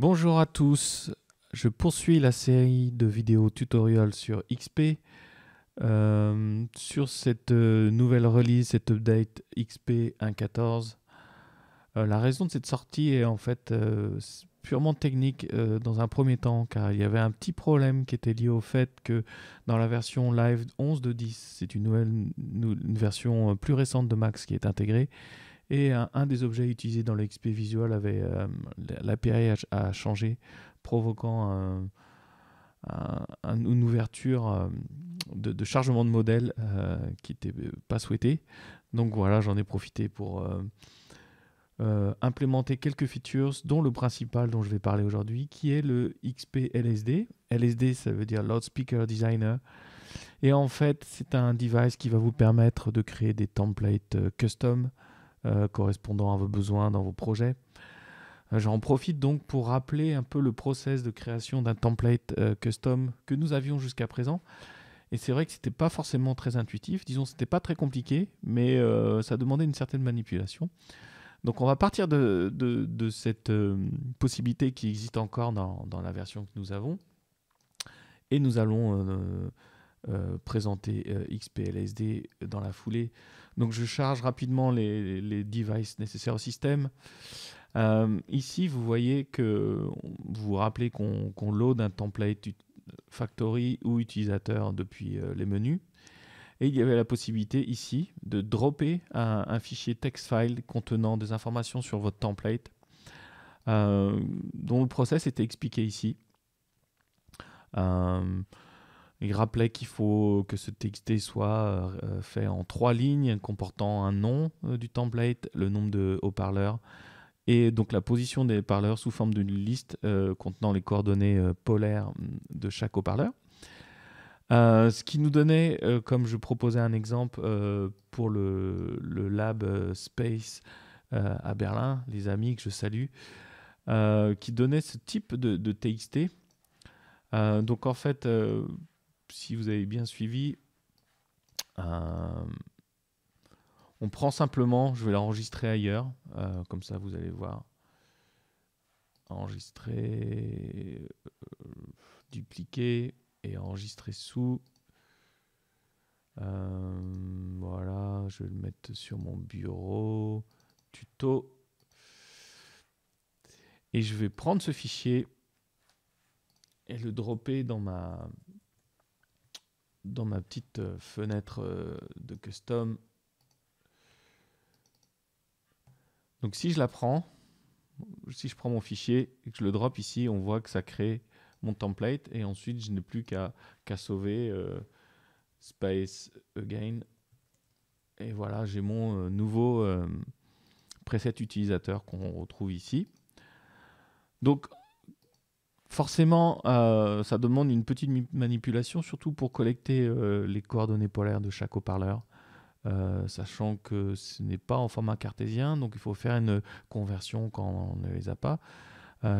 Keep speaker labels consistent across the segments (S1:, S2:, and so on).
S1: Bonjour à tous, je poursuis la série de vidéos tutoriels sur XP. Euh, sur cette euh, nouvelle release, cette update XP 1.14, euh, la raison de cette sortie est en fait purement technique dans un premier temps, car il y avait un petit problème qui était lié au fait que dans la version live 11 de 10, c'est une nouvelle une version plus récente de Max qui est intégrée, et un, des objets utilisés dans l'XP Visual avait. Euh, la L'API a, changer, changé, provoquant une ouverture euh, de, chargement de modèle euh, qui n'était pas souhaitée. Donc voilà, j'en ai profité pour. implémenter quelques features, dont le principal dont je vais parler aujourd'hui, qui est le XP LSD. LSD, ça veut dire Loudspeaker Designer. Et en fait, c'est un device qui va vous permettre de créer des templates custom euh, correspondant à vos besoins dans vos projets. Euh, j'en profite donc pour rappeler un peu le process de création d'un template euh, custom que nous avions jusqu'à présent. Et c'est vrai que ce n'était pas forcément très intuitif, disons que ce n'était pas très compliqué, mais ça demandait une certaine manipulation. Donc on va partir de, cette possibilité qui existe encore dans, la version que nous avons, et nous allons euh, présenter euh, xp XPLSD dans la foulée. Donc je charge rapidement les, devices nécessaires au système. Euh, ici, vous voyez que vous vous rappelez qu'on load un template factory ou utilisateur depuis les menus. Et il y avait la possibilité ici de dropper un, un fichier text file contenant des informations sur votre template, dont le process était expliqué ici. Il rappelait qu'il faut que ce TXT soit euh, fait en trois lignes comportant un nom euh, du template, le nombre de haut-parleurs et donc la position des haut parleurs sous forme d'une liste euh, contenant les coordonnées polaires mm, de chaque haut-parleur. ce qui nous donnait, comme je proposais un exemple pour le, lab Space à Berlin, les amis que je salue, qui donnait ce type de, de TXT. donc en fait, si vous avez bien suivi, euh, on prend simplement, je vais l'enregistrer ailleurs, euh, comme ça vous allez voir. Enregistrer, euh, dupliquer et enregistrer sous. voilà, je vais le mettre sur mon bureau, tuto. Et je vais prendre ce fichier et le dropper dans ma, dans ma petite euh, fenêtre euh, de custom. Donc si je la prends, si je prends mon fichier et que je le drop ici, on voit que ça crée mon template et ensuite je n'ai plus qu'à sauver euh, space again et voilà j'ai mon nouveau preset utilisateur qu'on retrouve ici donc Forcément, euh, ça demande une petite manipulation, surtout pour collecter euh, les coordonnées polaires de chaque haut-parleur, euh, sachant que ce n'est pas en format cartésien, donc il faut faire une conversion quand on ne les a pas.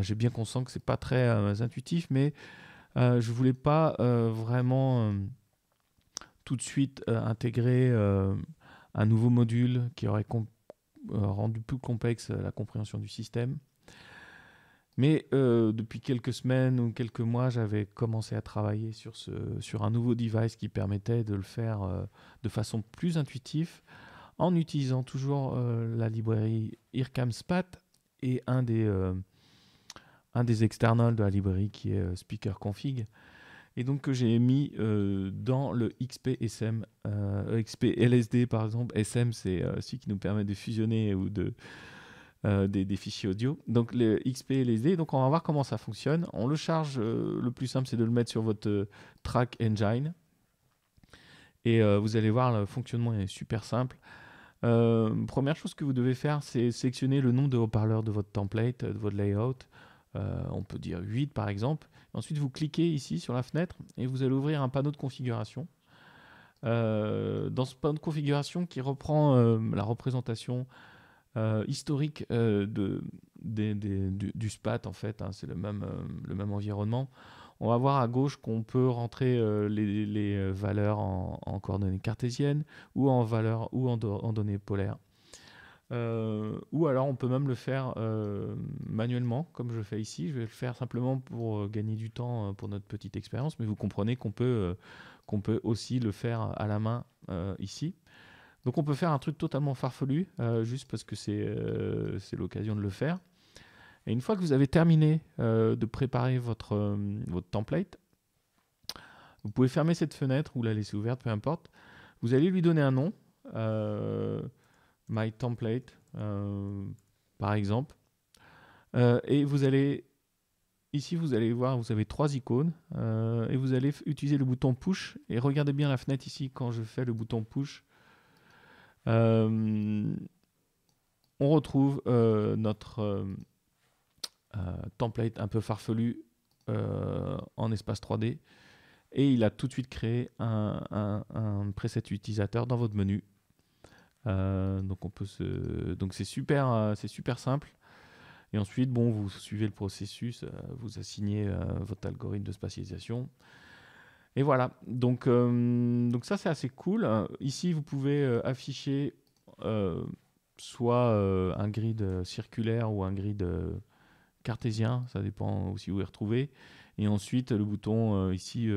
S1: J'ai bien conscience que ce n'est pas très intuitif, mais je ne voulais pas vraiment tout de suite intégrer un nouveau module qui aurait rendu plus complexe la compréhension du système. Mais euh, depuis quelques semaines ou quelques mois, j'avais commencé à travailler sur, ce, sur un nouveau device qui permettait de le faire euh, de façon plus intuitive en utilisant toujours euh, la librairie ircamspat et un des, un des externals de la librairie qui est Speaker Config. Et donc que j'ai mis dans le xpsm XP LSD par exemple. SM c'est celui qui nous permet de fusionner ou de, euh, des, fichiers audio. Donc les XP et les D. Donc on va voir comment ça fonctionne. On le charge. Euh, le plus simple, c'est de le mettre sur votre euh, Track Engine. Et vous allez voir, le fonctionnement est super simple. première chose que vous devez faire, c'est sélectionner le nom de haut-parleur de votre template, de votre layout. on peut dire 8 par exemple. Ensuite, vous cliquez ici sur la fenêtre et vous allez ouvrir un panneau de configuration. dans ce panneau de configuration qui reprend la représentation euh, historique euh, du, SPAT, en fait, hein, c'est euh, le même, environnement. On va voir à gauche qu'on peut rentrer les, valeurs en, coordonnées cartésiennes ou en, valeurs, ou en, en données polaires. ou alors on peut même le faire manuellement, comme je fais ici. Je vais le faire simplement pour gagner du temps pour notre petite expérience, mais vous comprenez qu'on peut, qu'on peut aussi le faire à la main ici. Donc on peut faire un truc totalement farfelu, euh, juste parce que euh, c'est l'occasion de le faire. Et une fois que vous avez terminé euh, de préparer votre, votre template, vous pouvez fermer cette fenêtre ou la laisser ouverte, peu importe. Vous allez lui donner un nom, My Template, par exemple. et vous allez, ici, vous allez voir, vous avez trois icônes. et vous allez utiliser le bouton Push. Et regardez bien la fenêtre ici, quand je fais le bouton Push, euh, on retrouve euh, notre euh, template un peu farfelu en espace 3D et il a tout de suite créé un, preset utilisateur dans votre menu. donc on peut donc c'est super, c'est super simple. Et ensuite, bon, vous suivez le processus, vous assignez votre algorithme de spatialisation. Et voilà, euh, donc, ça c'est assez cool. Ici, vous pouvez euh, afficher euh, soit un grid circulaire ou un grid cartésien, ça dépend aussi où vous est retrouvez. Et ensuite, le bouton ici,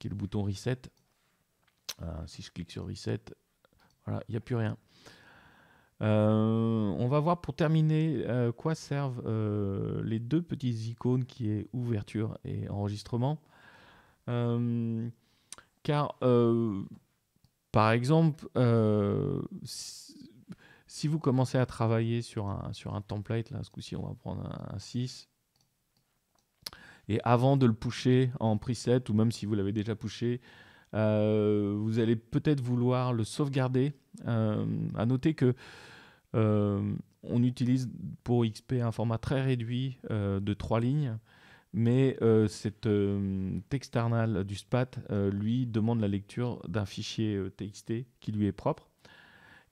S1: qui est le bouton Reset. si je clique sur Reset, voilà, il n'y a plus rien. on va voir pour terminer quoi servent les deux petites icônes qui est ouverture et enregistrement. Euh, car, euh, par exemple, euh, si vous commencez à travailler sur un, template, là, ce coup-ci, on va prendre un, 6, et avant de le pusher en preset, ou même si vous l'avez déjà pushé, vous allez peut-être vouloir le sauvegarder. A à noter que on utilise pour XP un format très réduit de 3 lignes mais euh, cette cet euh, du SPAT euh, lui demande la lecture d'un fichier TXT qui lui est propre.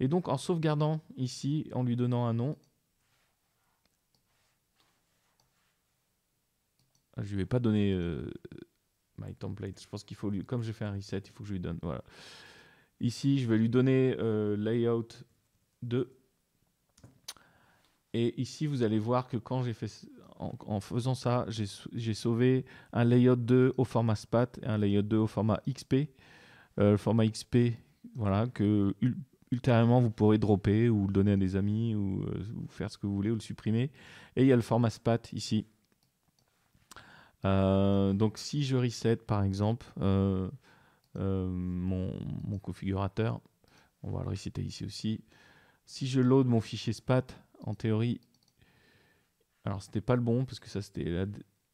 S1: Et donc en sauvegardant ici, en lui donnant un nom, ah, je ne vais pas donner my template, je pense qu'il faut lui, comme j'ai fait un reset, il faut que je lui donne, voilà. Ici, je vais lui donner layout 2. Et ici, vous allez voir que quand j'ai fait en, faisant ça, j'ai sauvé un layout 2 au format SPAT et un layout 2 au format XP. Euh, le format XP, voilà, que ultérieurement vous pourrez dropper ou le donner à des amis euh, ou, faire ce que vous voulez ou le supprimer. Et il y a le format SPAT ici. Euh, donc si je reset par exemple mon, mon, configurateur, on va le resetter ici aussi. Si je load mon fichier SPAT, en théorie, alors, c'était pas le bon, parce que ça, c'était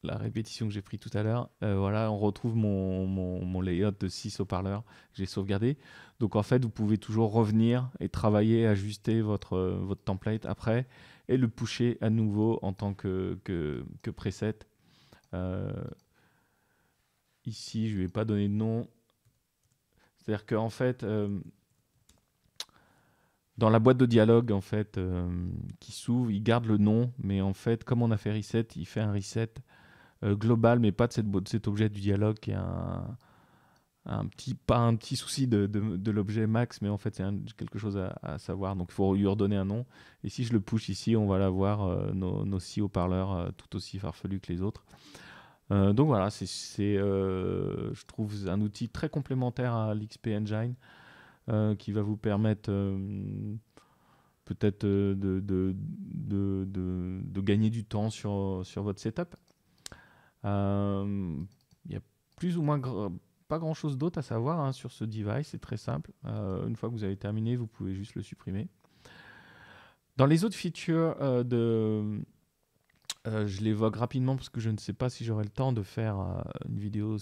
S1: la, répétition que j'ai pris tout à l'heure. Euh, voilà, on retrouve mon, layout de 6 haut-parleurs que j'ai sauvegardé. Donc, en fait, vous pouvez toujours revenir et travailler, ajuster votre, euh, votre template après et le pusher à nouveau en tant que, que, preset. Euh, ici, je vais pas donner de nom. C'est-à-dire qu'en fait, dans la boîte de dialogue en fait euh, qui s'ouvre, il garde le nom, mais en fait, comme on a fait reset, il fait un reset euh, global, mais pas de, cette, cet objet du dialogue qui est un, petit, pas un petit souci de, l'objet max, mais en fait, c'est quelque chose à, savoir. Donc, il faut lui redonner un nom. Et si je le push ici, on va l'avoir euh, nos, nos haut-parleurs euh, tout aussi farfelus que les autres. donc voilà, c'est, je trouve un outil très complémentaire à l'XP Engine. Euh, qui va vous permettre euh, peut-être euh, de, gagner du temps sur, sur votre setup. Il n'y a plus ou moins pas grand chose d'autre à savoir hein, sur ce device, c'est très simple. une fois que vous avez terminé, vous pouvez juste le supprimer. Dans les autres features de. je l'évoque rapidement parce que je ne sais pas si j'aurai le temps de faire une vidéo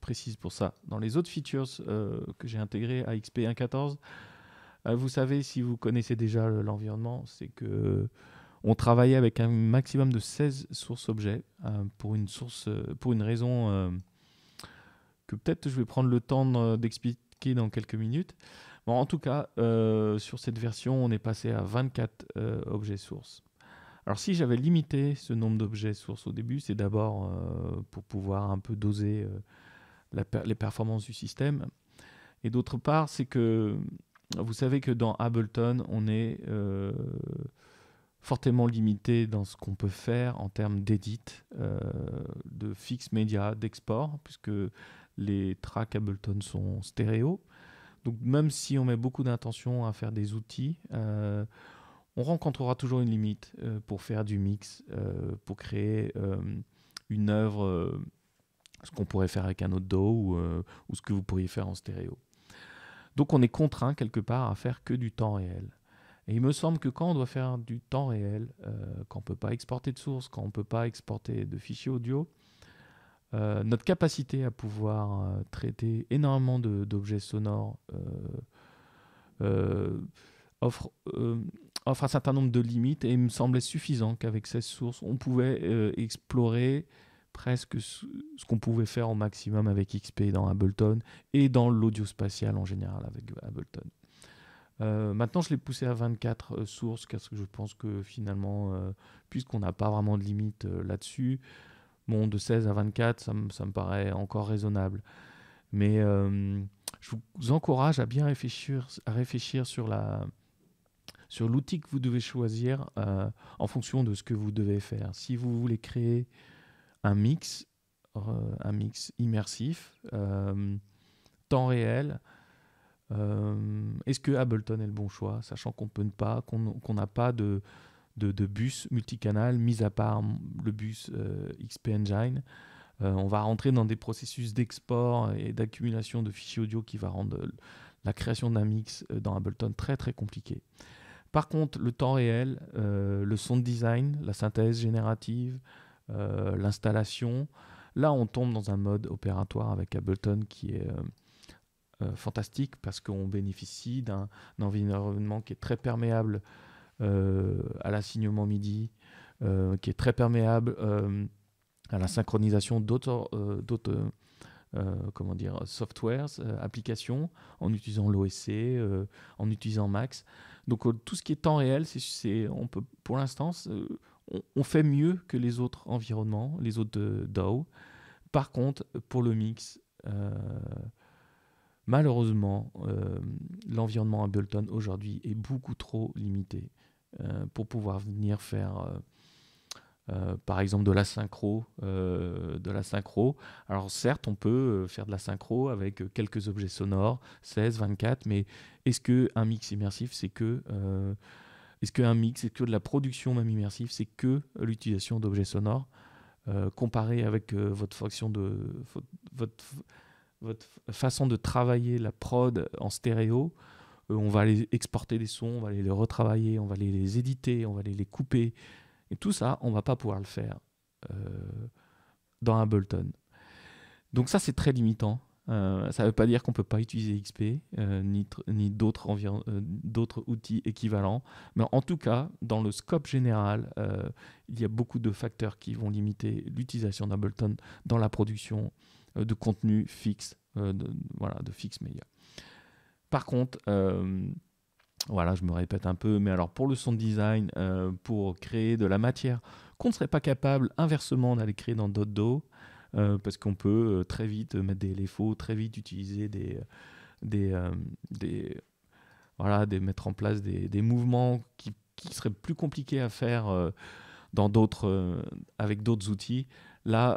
S1: précise pour ça. Dans les autres features euh, que j'ai intégrées à XP 1.14, euh, vous savez, si vous connaissez déjà l'environnement, c'est que on travaillait avec un maximum de 16 sources objets euh, pour une source, pour une raison que peut-être je vais prendre le temps d'expliquer dans quelques minutes. Bon, en tout cas, sur cette version, on est passé à 24 objets sources. Alors si j'avais limité ce nombre d'objets sources au début, c'est d'abord pour pouvoir un peu doser les performances du système. Et d'autre part, c'est que vous savez que dans Ableton, on est euh, fortement limité dans ce qu'on peut faire en termes d'édit, euh, de fixe média, d'export, puisque les tracks Ableton sont stéréo. Donc même si on met beaucoup d'intention à faire des outils, euh, on rencontrera toujours une limite pour faire du mix, pour créer une œuvre ce qu'on pourrait faire avec un autre dos euh, ou, ce que vous pourriez faire en stéréo. Donc on est contraint quelque part à faire que du temps réel. Et il me semble que quand on doit faire du temps réel, euh, quand on ne peut pas exporter de sources, quand on ne peut pas exporter de fichiers audio, euh, notre capacité à pouvoir traiter énormément d'objets sonores offre un certain nombre de limites et il me semblait suffisant qu'avec ces sources, on pouvait explorer presque ce, qu'on pouvait faire au maximum avec XP dans Ableton et dans l'audio spatial en général avec Ableton. Euh, maintenant, je l'ai poussé à 24 euh, sources parce que je pense que finalement, euh, puisqu'on n'a pas vraiment de limite là-dessus, bon, de 16 à 24, ça, ça me paraît encore raisonnable. Mais je vous encourage à bien réfléchir, à réfléchir sur la sur l'outil que vous devez choisir en fonction de ce que vous devez faire. Si vous voulez créer un mix, euh, un mix immersif, euh, temps réel. Euh, est-ce que Ableton est le bon choix, sachant qu'on peut ne pas, qu'on n'a pas de, de, bus multicanal, mis à part le bus XP Engine. on va rentrer dans des processus d'export et d'accumulation de fichiers audio qui va rendre la création d'un mix dans Ableton très très compliqué. Par contre, le temps réel, le son design, la synthèse générative, euh, l'installation. Là, on tombe dans un mode opératoire avec Ableton qui est euh, euh, fantastique parce qu'on bénéficie d'un environnement qui est très perméable à l'assignement MIDI, qui est très perméable à la synchronisation d'autres euh, comment dire, softwares, applications, en utilisant l'OSC, en utilisant Max. Donc tout ce qui est temps réel, c'est, on peut, pour l'instant, on, fait mieux que les autres environnements, les autres DAO. Par contre, pour le mix, euh, malheureusement, euh, l'environnement l'environnement Ableton aujourd'hui est beaucoup trop limité euh, pour pouvoir venir faire, par exemple, de la synchro, de la synchro. Alors certes, on peut faire de la synchro avec quelques objets sonores, 16, 24, mais est-ce que un mix immersif, c'est que est-ce qu'un mix, est que de la production même immersive, c'est que euh, l'utilisation d'objets sonores euh, comparé avec euh, votre fonction de votre, façon de travailler la prod en stéréo on va aller exporter des sons on va aller les retravailler on va aller les éditer on va aller les couper et tout ça on ne va pas pouvoir le faire dans Ableton donc ça c'est très limitant euh, ça ne veut pas dire qu'on ne peut pas utiliser XP euh, ni, euh, d'autres, outils équivalents. Mais en tout cas, dans le scope général, il y a beaucoup de facteurs qui vont limiter l'utilisation d'Ableton dans la production de contenu fixe, de, fixe média. Par contre, voilà, je me répète un peu, mais alors pour le son design, pour créer de la matière qu'on ne serait pas capable inversement d'aller créer dans d'autres dos. Euh, parce qu'on peut euh, très vite mettre des LFO, très vite utiliser des, euh, des, des voilà, mettre en place des, mouvements qui, seraient plus compliqués à faire dans d'autres, avec d'autres outils. Là,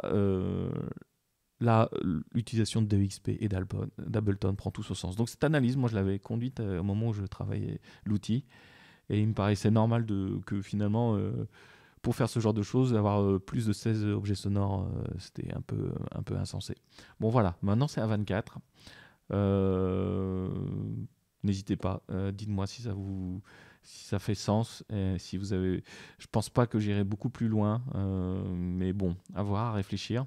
S1: l'utilisation de DXP et d'Ableton prend tout son sens. Donc cette analyse, moi je l'avais conduite au moment où je travaillais l'outil, et il me paraissait normal de, que finalement faire ce genre de choses, avoir euh, plus de 16 objets sonores, euh, c'était un peu, un peu insensé. Bon voilà, maintenant c'est à 24. Euh, n'hésitez pas, dites-moi si ça vous si ça fait sens. Et si vous avez, je pense pas que j'irai beaucoup plus loin, mais bon, à voir, à réfléchir.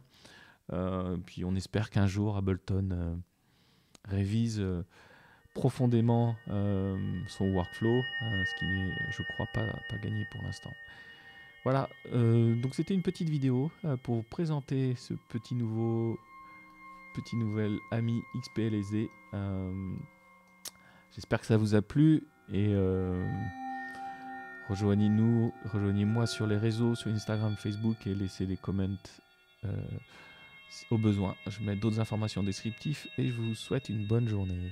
S1: puis on espère qu'un jour Ableton révise profondément son workflow, ce qui n'est, je crois, pas, pas gagné pour l'instant. Voilà, euh, donc c'était une petite vidéo euh, pour vous présenter ce petit nouveau, petit nouvel ami XPLZ. Euh, j'espère que ça vous a plu et rejoignez-nous, rejoignez-moi sur les réseaux, sur Instagram, Facebook et laissez des comments au besoin. Je mets d'autres informations descriptives et je vous souhaite une bonne journée.